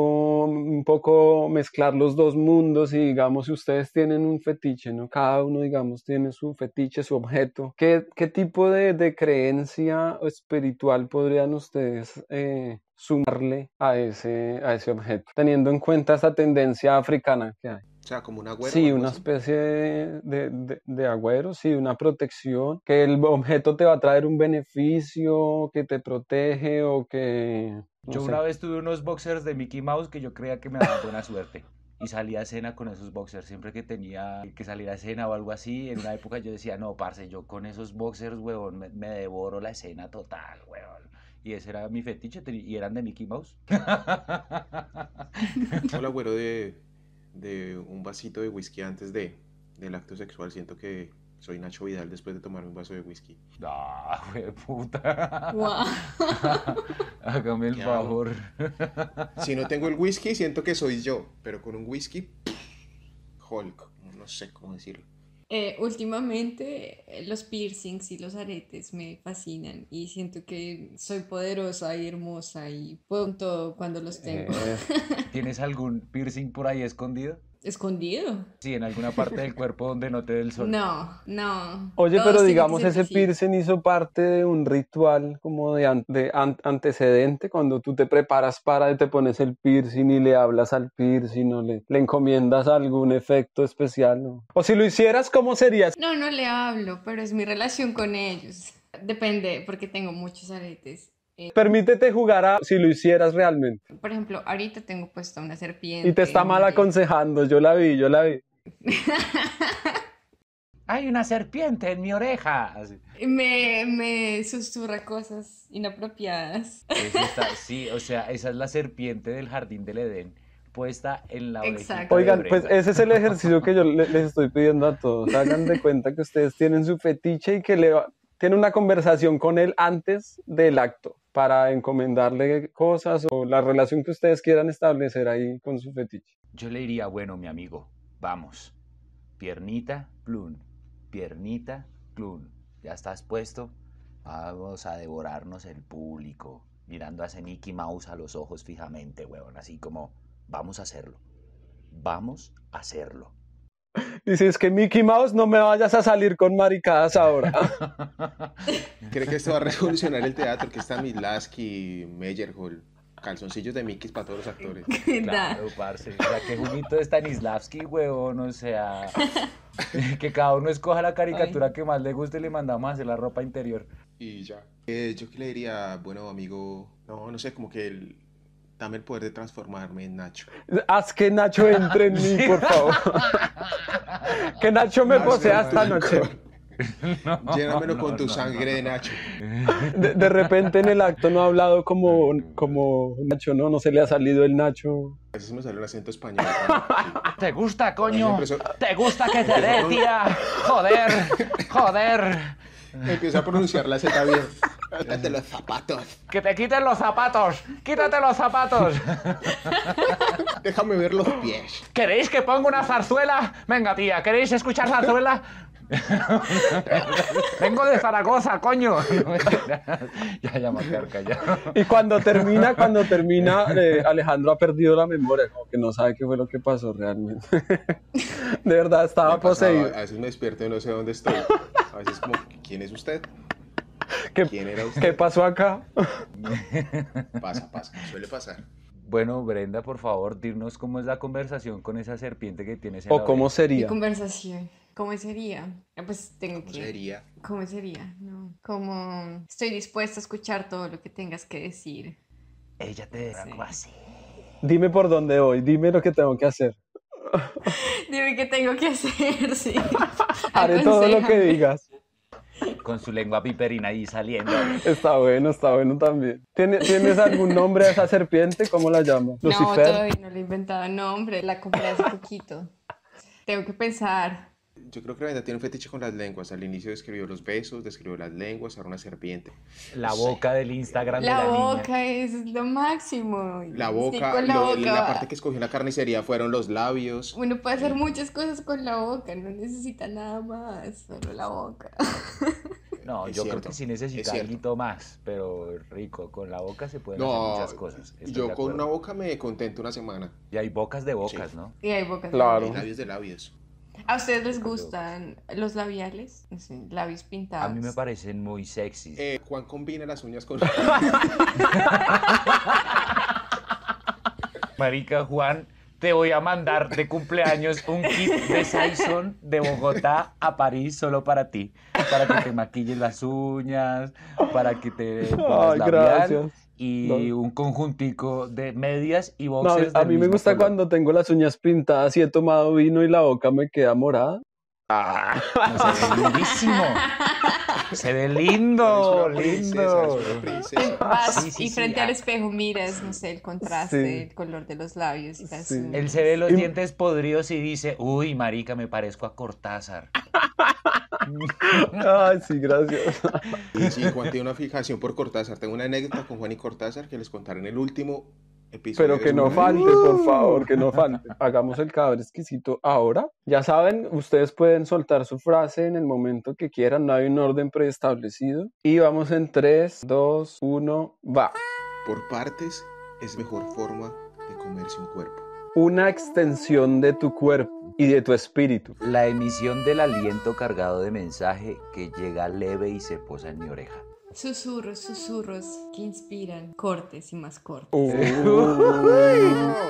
un poco, mezclar los dos mundos y digamos si ustedes tienen un fetiche, ¿no? Cada uno digamos tiene su fetiche, su objeto. ¿Qué, tipo de, de creencia espiritual podrían ustedes eh, sumarle a ese, a ese objeto, teniendo en cuenta esa tendencia africana que hay. O sea, como un agüero. Sí, una especie de, de, agüero, sí, una protección, que el objeto te va a traer un beneficio, que te protege o que... yo una vez tuve unos boxers de Mickey Mouse que yo creía que me daban buena suerte. Y salía a cena con esos boxers. Siempre que tenía que salir a cena o algo así, en una época yo decía, no, parce, yo con esos boxers, huevón, me, me devoro la escena total, huevón. Y ese era mi fetiche y eran de Mickey Mouse. Hola, güero, de, de un vasito de whisky antes de, del acto sexual. Siento que soy Nacho Vidal después de tomar un vaso de whisky. Ah, güey, puta. Hágame el favor. si no tengo el whisky, siento que soy yo, pero con un whisky, Hulk, no sé cómo decirlo. Eh, últimamente eh, los piercings y los aretes me fascinan y siento que soy poderosa y hermosa y punto cuando los tengo. Eh, ¿Tienes algún piercing por ahí escondido? ¿Escondido? Sí, en alguna parte del cuerpo donde no te dé el sol. No, no. Oye, pero digamos, ese piercing hizo parte de un ritual como de, antecedente, cuando tú te preparas para y te pones el piercing y le hablas al piercing o le, le encomiendas algún efecto especial. ¿no? O si lo hicieras, ¿cómo serías? No, no le hablo, pero es mi relación con ellos. Depende, porque tengo muchos aretes. Eh, Permítete jugar a si lo hicieras realmente. Por ejemplo, ahorita tengo puesta una serpiente. Y te está mal aconsejando, yo la vi, yo la vi. Hay una serpiente en mi oreja. Me, me susurra cosas inapropiadas. sí, o sea, esa es la serpiente del jardín del Edén puesta en la oreja Oigan, pues ese es el ejercicio que yo les estoy pidiendo a todos. Hagan de cuenta que ustedes tienen su fetiche y que le tiene una conversación con él antes del acto para encomendarle cosas o la relación que ustedes quieran establecer ahí con su fetiche. Yo le diría, bueno, mi amigo, vamos. Piernita, plum. Piernita, plum. Ya estás puesto. Vamos a devorarnos el público. Mirando a ese Mickey Mouse a los ojos fijamente, weón. Así como, vamos a hacerlo. Vamos a hacerlo dice es que Mickey Mouse, no me vayas a salir con maricadas ahora. ¿Cree que esto va a revolucionar el teatro? Que está Milaski, Meyerhold, calzoncillos de Mickey para todos los actores. Claro, parce. O sea, qué juguito de Nislavski, huevón. O sea, que cada uno escoja la caricatura que más le guste y le mandamos a hacer la ropa interior. Y ya. Eh, yo que le diría, bueno, amigo, no, no sé, como que el, Dame el poder de transformarme en Nacho. Haz que Nacho entre en mí, por favor. que Nacho me posea esta noche. con tu sangre de Nacho. De, repente en el acto no ha hablado como, como Nacho, no, no se le ha salido el Nacho. A veces me salió el acento español. ¿Te gusta, coño? ¿Te gusta que te dé, tía? Joder, joder. Empieza a pronunciar la Z bien. Quítate los zapatos. Que te quiten los zapatos. Quítate los zapatos. Déjame ver los pies. ¿Queréis que ponga una zarzuela? Venga, tía, ¿queréis escuchar zarzuela? Vengo de Zaragoza, coño. ya, ya, Macarca, ya. Y cuando termina, cuando termina, eh, Alejandro ha perdido la memoria, como que no sabe qué fue lo que pasó realmente. de verdad, estaba poseído. A veces me despierto y no sé dónde estoy. A veces como, ¿quién es usted? ¿Qué, ¿Quién era usted? ¿Qué pasó acá? pasa, pasa, suele pasar. Bueno, Brenda, por favor, dirnos cómo es la conversación con esa serpiente que tienes en ¿O cómo sería? Mi conversación. ¿Cómo sería? Ah, pues tengo ¿Cómo que... Sería? ¿Cómo sería? No. Como estoy dispuesta a escuchar todo lo que tengas que decir. Ella te así. Dime por dónde voy, dime lo que tengo que hacer. Dime qué tengo que hacer, sí. Haré todo lo que digas. Con su lengua piperina ahí saliendo. Está bueno, está bueno también. ¿Tienes, algún nombre a esa serpiente? ¿Cómo la llamas? No, todavía no le he inventado nombre, la compré hace poquito. tengo que pensar. Yo creo que la verdad tiene un fetiche con las lenguas. Al inicio describió los besos, describió las lenguas, ahora una serpiente. La boca del Instagram. La, la boca es lo máximo. La boca, la, parte que escogió la carnicería fueron los labios. Bueno, puede hacer muchas cosas con la boca, no necesita nada más, solo la boca. No, yo creo que sí necesita algo más, pero rico, con la boca se pueden hacer muchas cosas. yo con una boca me contento una semana. Y hay bocas de bocas, ¿no? Y hay bocas de labios. labios de labios. ¿A ustedes les gustan los labiales? Sí, labios pintados. A mí me parecen muy sexy. Eh, Juan combina las uñas con... Marica, Juan, te voy a mandar de cumpleaños un kit de Saison de Bogotá a París solo para ti. Para que te maquilles las uñas, para que te pongas Ay, labial y un conjuntico de medias y boxers. a mí me gusta cuando tengo las uñas pintadas y he tomado vino y la boca me queda morada. Ah. se ve Se ve lindo, lindo. y frente al espejo miras, no sé, el contraste, el color de los labios. Y Él se ve los dientes podridos y dice, uy, marica, me parezco a Cortázar. Ay, sí, gracias. Y sí, Juan tiene una fijación por Cortázar. Tengo una anécdota con Juan y Cortázar que les contaré en el último episodio. Pero que no falte, por favor, que no falte. Hagamos el cabrón exquisito ahora. Ya saben, ustedes pueden soltar su frase en el momento que quieran. No hay un orden preestablecido. Y vamos en 3, 2, 1, va. Por partes es mejor forma de comerse un cuerpo una extensión de tu cuerpo y de tu espíritu. La emisión del aliento cargado de mensaje que llega leve y se posa en mi oreja. Susurros, susurros que inspiran, cortes y más cortes. Uh.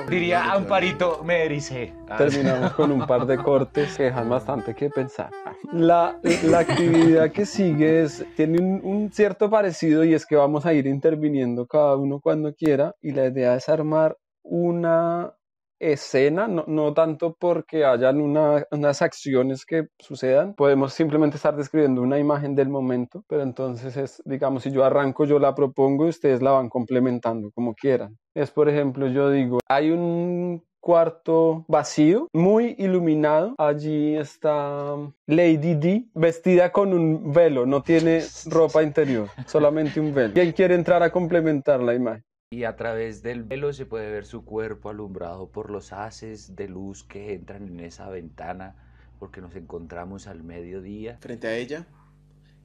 Diría Amparito, me ericé. Ah. Terminamos con un par de cortes que dejan bastante que pensar. La, actividad que sigue tiene un, cierto parecido y es que vamos a ir interviniendo cada uno cuando quiera y la idea es armar una escena, no, tanto porque hayan unas acciones que sucedan, podemos simplemente estar describiendo una imagen del momento, pero entonces es, digamos, si yo arranco, yo la propongo y ustedes la van complementando como quieran. Es, por ejemplo, yo digo, hay un cuarto vacío, muy iluminado. Allí está Lady D, vestida con un velo, no tiene ropa interior, solamente un velo. ¿Quién quiere entrar a complementar la imagen? y a través del velo se puede ver su cuerpo alumbrado por los haces de luz que entran en esa ventana porque nos encontramos al mediodía. Frente a ella,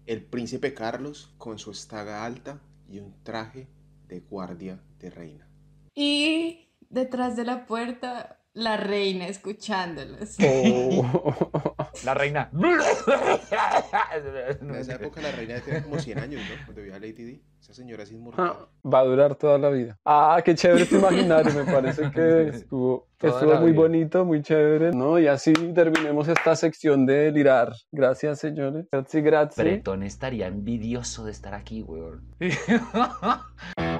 el príncipe Carlos con su estaga alta y un traje de guardia de reina. Y detrás de la puerta, la reina escuchándolos. Oh. la reina. en esa época la reina tenía como 100 años, ¿no? Cuando vivía Lady esa señora es inmortal. Ah, va a durar toda la vida. Ah, qué chévere este imaginario. Me parece que estuvo, muy bonito, muy chévere. No, y así terminemos esta sección de delirar. Gracias, señores. Gracias, gracias. Bretón estaría envidioso de estar aquí, weón.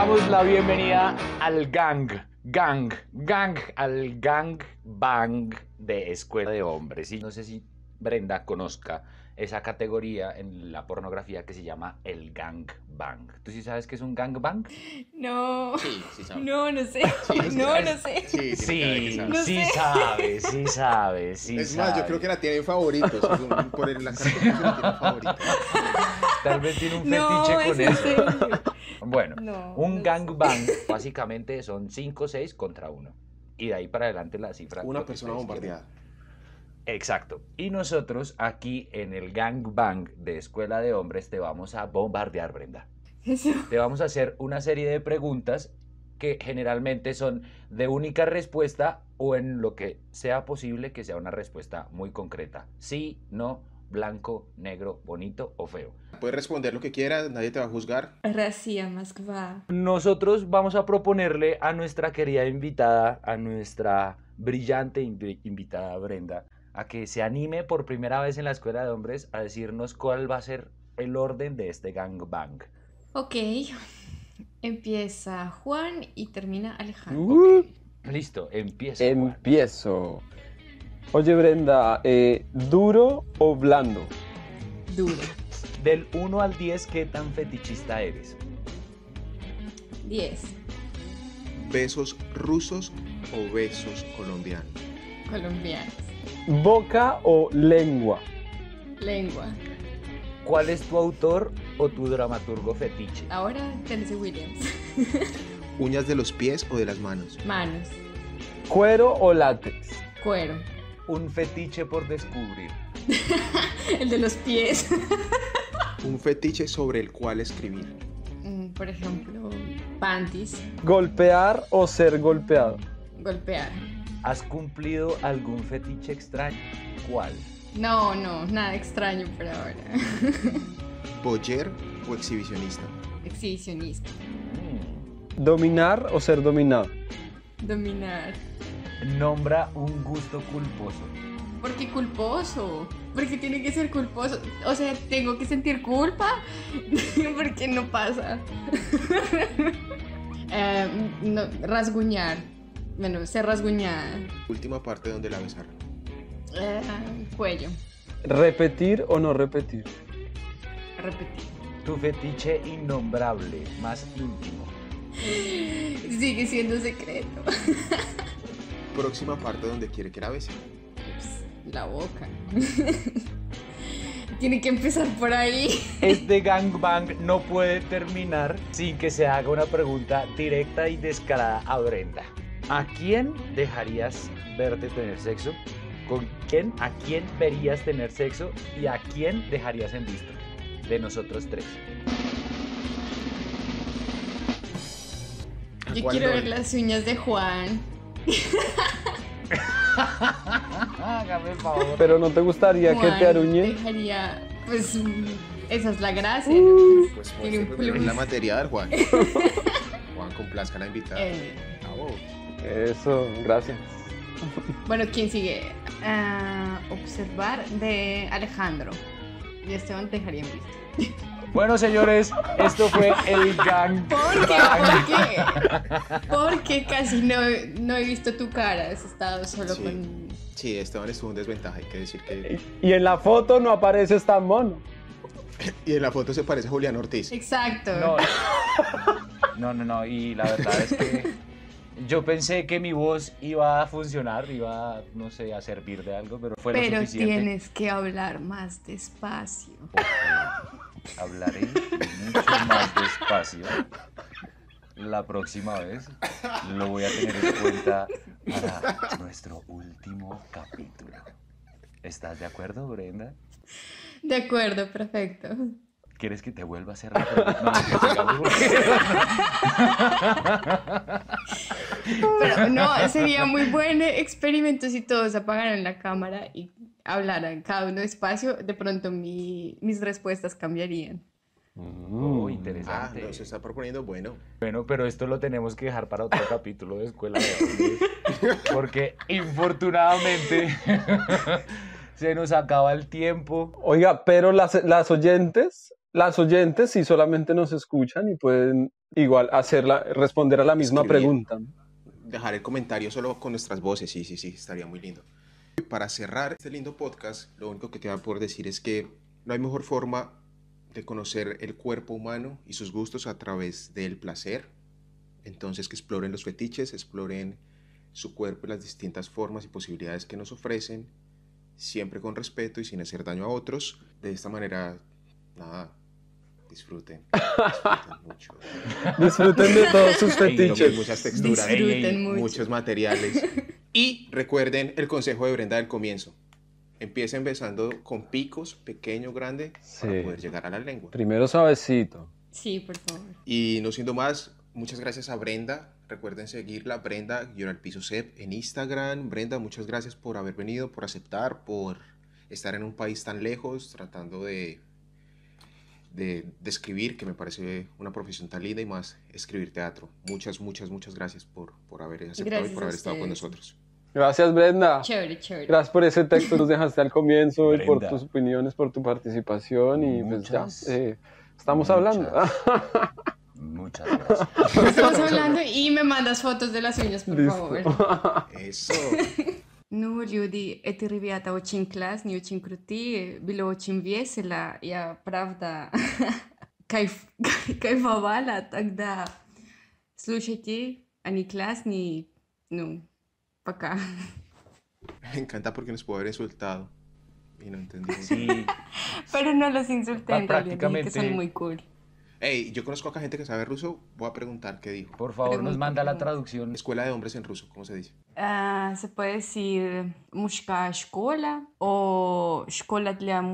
damos la bienvenida al gang, gang, gang, al gang bang de Escuela de Hombres. Y no sé si Brenda conozca esa categoría en la pornografía que se llama el gangbang. ¿Tú sí sabes qué es un gangbang? No. Sí, sí sabes. No, no sé. no, no, sé. Sí, sí, sabes, sí sabes, sí sabes, Es más, yo creo que la tiene en favoritos, por la favorita. Tal vez tiene un fetiche con eso. Bueno, un gangbang básicamente son 5 o 6 contra 1. Y de ahí para adelante la cifra. Una persona bombardeada. Exacto. Y nosotros aquí en el Gang Bang de Escuela de Hombres te vamos a bombardear, Brenda. Te vamos a hacer una serie de preguntas que generalmente son de única respuesta o en lo que sea posible que sea una respuesta muy concreta. Sí, no, blanco, negro, bonito o feo. Puedes responder lo que quieras, nadie te va a juzgar. Nosotros vamos a proponerle a nuestra querida invitada, a nuestra brillante invitada Brenda, a que se anime por primera vez en la escuela de hombres a decirnos cuál va a ser el orden de este gangbang. Ok. Empieza Juan y termina Alejandro. Uh. Listo, empiezo. Empiezo. Oye, Brenda, eh, ¿duro o blando? Duro. Del 1 al 10, ¿qué tan fetichista eres? 10. ¿Besos rusos o besos colombianos? Colombianos. ¿Boca o lengua? Lengua. ¿Cuál es tu autor o tu dramaturgo fetiche? Ahora, Tennessee Williams. ¿Uñas de los pies o de las manos? Manos. ¿Cuero o látex? Cuero. Un fetiche por descubrir. el de los pies. Un fetiche sobre el cual escribir. Mm, por ejemplo, panties. ¿Golpear o ser golpeado? Golpear. ¿Has cumplido algún fetiche extraño? ¿Cuál? No, no, nada extraño por ahora. ¿Boyer o exhibicionista? Exhibicionista. Mm. ¿Dominar o ser dominado? Dominar. Nombra un gusto culposo. ¿Por qué culposo? Porque tiene que ser culposo. O sea, tengo que sentir culpa porque no pasa. Eh, rasguñar. Bueno, se rasguña. Última parte donde la besaron. Eh, cuello. ¿Repetir o no repetir? Repetir. Tu fetiche innombrable, más íntimo. Sigue siendo secreto. Próxima parte donde quiere que la besen? la boca. Tiene que empezar por ahí. Este gangbang no puede terminar sin que se haga una pregunta directa y descarada a Brenda. ¿A quién dejarías verte tener sexo? ¿Con quién? ¿A quién verías tener sexo? ¿Y a quién dejarías en visto? De nosotros tres. Yo quiero ver las uñas de Juan. Hágame el favor. Pero no te gustaría que te aruñe. Dejaría, pues, esa es la gracia. Uh. Pues, pues, pues la pues. Juan. Juan, complazca la invitada. Eh. Eso, gracias. Bueno, ¿quién sigue? observar de Alejandro. Y Esteban te dejaría visto. Bueno, señores, esto fue el gang. ¿Por qué? ¿Por Porque casi no, no he visto tu cara. Has estado solo con. Sí, Esteban estuvo en desventaja, hay que decir que. Y en la foto no aparece tan mono. Y en la foto se parece a Julián Ortiz. Exacto. no, no, no. Y la verdad es que yo pensé que mi voz iba a funcionar, iba, no sé, a servir de algo, pero fue pero Pero tienes que hablar más despacio. hablaré mucho más despacio la próxima vez. Lo voy a tener en cuenta para nuestro último capítulo. ¿Estás de acuerdo, Brenda? De acuerdo, perfecto. ¿Quieres que te vuelva a hacer No, no, sería muy buen experimento si todos apagaran la cámara y hablaran cada uno despacio. De pronto mis respuestas cambiarían. Muy oh, interesante. Ah, se está proponiendo bueno. Bueno, pero esto lo tenemos que dejar para otro capítulo de Escuela de Porque infortunadamente se nos acaba el tiempo. Oiga, pero las, las oyentes las oyentes si solamente nos escuchan y pueden igual hacerla, responder a la misma pregunta. Dejar el comentario solo con nuestras voces, sí, sí, sí, estaría muy lindo. para cerrar este lindo podcast, lo único que te voy a poder decir es que no hay mejor forma de conocer el cuerpo humano y sus gustos a través del placer. Entonces que exploren los fetiches, exploren su cuerpo y las distintas formas y posibilidades que nos ofrecen, siempre con respeto y sin hacer daño a otros. De esta manera, nada, Disfruten. Disfruten mucho. Disfruten de todos sus fetiches. muchas texturas, muchos materiales. Y recuerden el consejo de Brenda del comienzo. Empiecen besando con picos, pequeño, grande, para poder llegar a la lengua. Primero suavecito. Sí, por favor. Y no siendo más, muchas gracias a Brenda. Recuerden seguirla, Brenda, al piso e en Instagram. Brenda, muchas gracias por haber venido, por aceptar, por estar en un país tan lejos, tratando de de, escribir, que me parece una profesión tan linda y más escribir teatro. Muchas, muchas, muchas gracias por, por haber aceptado y por haber estado con nosotros. Gracias, Brenda. Gracias por ese texto que nos dejaste al comienzo y por tus opiniones, por tu participación. Y pues ya, eh, estamos hablando. Muchas gracias. Estamos hablando y me mandas fotos de las uñas, por favor. Eso. Ну, люди, эти ребята очень классные, очень крутые, было очень весело. Я, правда, кайф, кайфовала тогда. Слушайте, они классные. Me encanta porque nos insultado y no Pero no los insulté, son muy cool. Hey, yo conozco a gente que sabe ruso, voy a preguntar qué dijo. Por favor, nos manda la traducción. Escuela de hombres en ruso, ¿cómo se dice? Ah, se puede decir mushka escola o escola la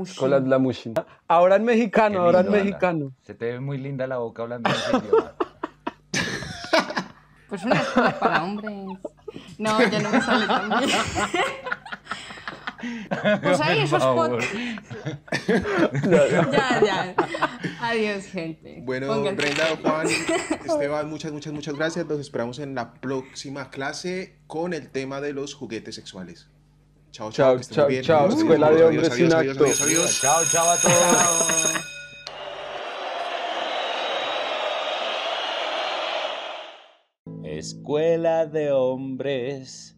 Ahora en mexicano, ahora en mexicano. Se te ve muy linda la boca hablando en idioma. Pues una escuela para hombres. No, ya no me sale tan bien. pues ahí esos podcasts. ya, ya. Adiós, gente. Bueno, Brenda, Juan, Esteban, muchas, muchas, muchas gracias. Los esperamos en la próxima clase con el tema de los juguetes sexuales. Chao, chao, chao, chao. Escuela de hombres sin adiós. Chao, chao a todos. Escuela de hombres